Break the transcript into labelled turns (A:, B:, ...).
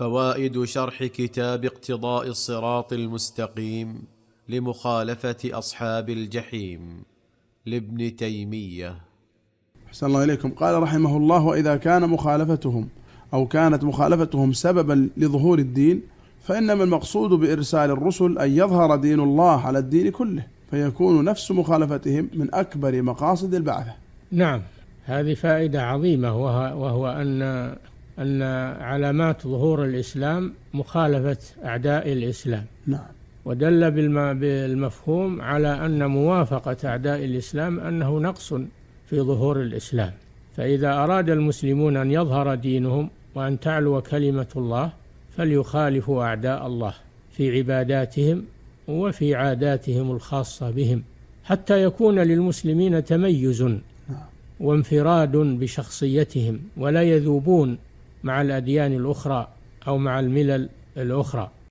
A: فوائد شرح كتاب اقتضاء الصراط المستقيم لمخالفه اصحاب الجحيم لابن تيميه
B: احسن الله اليكم قال رحمه الله واذا كان مخالفتهم او كانت مخالفتهم سببا لظهور الدين فانما المقصود بارسال الرسل ان يظهر دين الله على الدين كله فيكون نفس مخالفتهم من اكبر مقاصد البعثه
C: نعم هذه فائده عظيمه وهو ان أن علامات ظهور الإسلام مخالفة أعداء الإسلام نعم ودل بالمفهوم على أن موافقة أعداء الإسلام أنه نقص في ظهور الإسلام فإذا أراد المسلمون أن يظهر دينهم وأن تعلو كلمة الله فليخالفوا أعداء الله في عباداتهم وفي عاداتهم الخاصة بهم حتى يكون للمسلمين تميز نعم. وانفراد بشخصيتهم ولا يذوبون مع الأديان الأخرى أو مع الملل الأخرى